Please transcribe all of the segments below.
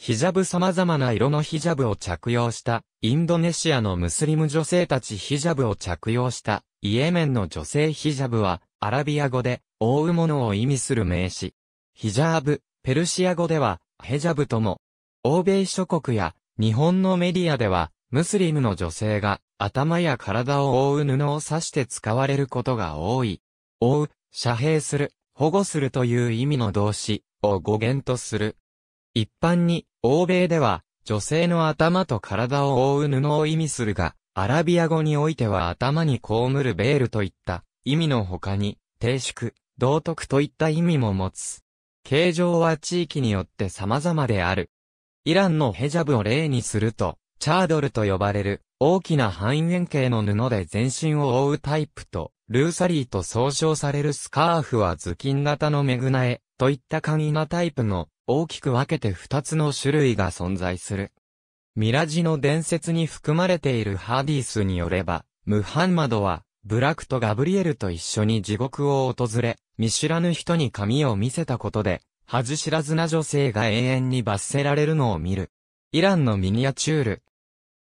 ヒジャブ様々な色のヒジャブを着用した、インドネシアのムスリム女性たちヒジャブを着用した、イエメンの女性ヒジャブは、アラビア語で、覆うものを意味する名詞。ヒジャーブ、ペルシア語では、ヘジャブとも。欧米諸国や、日本のメディアでは、ムスリムの女性が、頭や体を覆う布を刺して使われることが多い。覆う、遮蔽する、保護するという意味の動詞を語源とする。一般に、欧米では、女性の頭と体を覆う布を意味するが、アラビア語においては頭に被るベールといった意味の他に、低粛、道徳といった意味も持つ。形状は地域によって様々である。イランのヘジャブを例にすると、チャードルと呼ばれる大きな半円形の布で全身を覆うタイプと、ルーサリーと総称されるスカーフは頭巾型のメグナエといった簡易なタイプの大きく分けて2つの種類が存在する。ミラジの伝説に含まれているハディースによれば、ムハンマドは、ブラクとガブリエルと一緒に地獄を訪れ、見知らぬ人に髪を見せたことで、恥知らずな女性が永遠に罰せられるのを見る。イランのミニアチュール。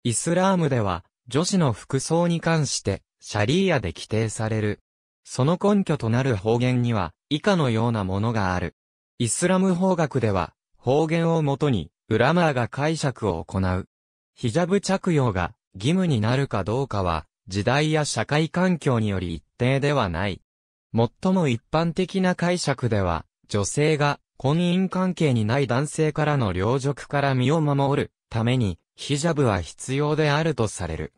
イスラームでは、女子の服装に関して、シャリーアで規定される。その根拠となる方言には、以下のようなものがある。イスラム法学では、方言をもとに、ウラマーが解釈を行う。ヒジャブ着用が義務になるかどうかは、時代や社会環境により一定ではない。最も一般的な解釈では、女性が婚姻関係にない男性からの領辱から身を守るために、ヒジャブは必要であるとされる。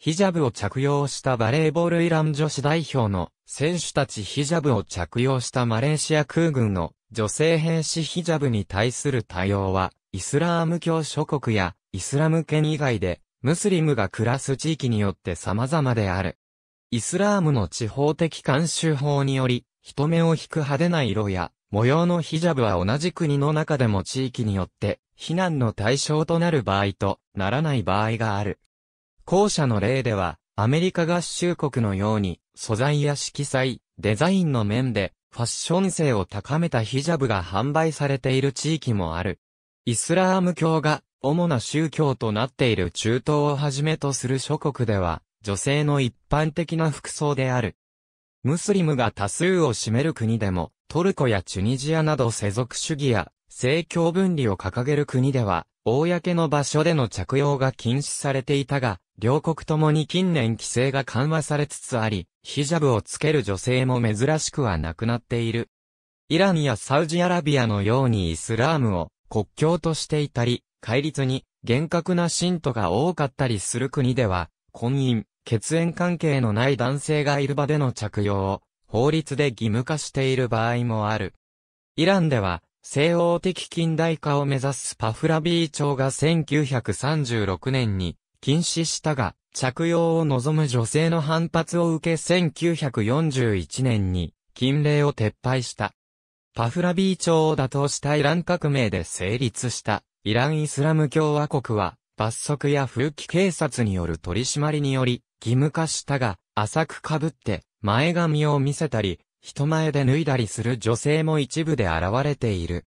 ヒジャブを着用したバレーボールイラン女子代表の選手たちヒジャブを着用したマレーシア空軍の女性兵士ヒジャブに対する対応は、イスラーム教諸国やイスラム圏以外でムスリムが暮らす地域によって様々である。イスラームの地方的慣習法により、人目を引く派手な色や模様のヒジャブは同じ国の中でも地域によって避難の対象となる場合とならない場合がある。後者の例では、アメリカ合衆国のように、素材や色彩、デザインの面で、ファッション性を高めたヒジャブが販売されている地域もある。イスラーム教が主な宗教となっている中東をはじめとする諸国では、女性の一般的な服装である。ムスリムが多数を占める国でも、トルコやチュニジアなど世俗主義や政教分離を掲げる国では、公の場所での着用が禁止されていたが、両国ともに近年規制が緩和されつつあり、ヒジャブをつける女性も珍しくはなくなっている。イランやサウジアラビアのようにイスラームを国境としていたり、戒律に厳格な信徒が多かったりする国では、婚姻、血縁関係のない男性がいる場での着用を法律で義務化している場合もある。イランでは西欧的近代化を目指すパフラビー朝が1936年に禁止したが、着用を望む女性の反発を受け1941年に禁令を撤廃した。パフラビー朝を打倒したイラン革命で成立したイランイスラム共和国は罰則や風紀警察による取り締まりにより義務化したが、浅く被って前髪を見せたり、人前で脱いだりする女性も一部で現れている。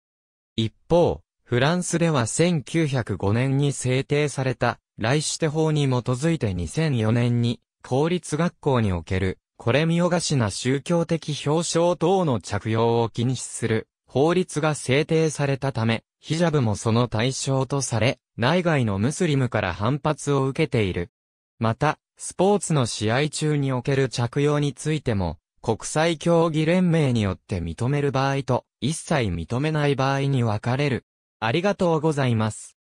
一方、フランスでは1905年に制定された、来シ手法に基づいて2004年に、公立学校における、これ見よがしな宗教的表彰等の着用を禁止する、法律が制定されたため、ヒジャブもその対象とされ、内外のムスリムから反発を受けている。また、スポーツの試合中における着用についても、国際競技連盟によって認める場合と、一切認めない場合に分かれる。ありがとうございます。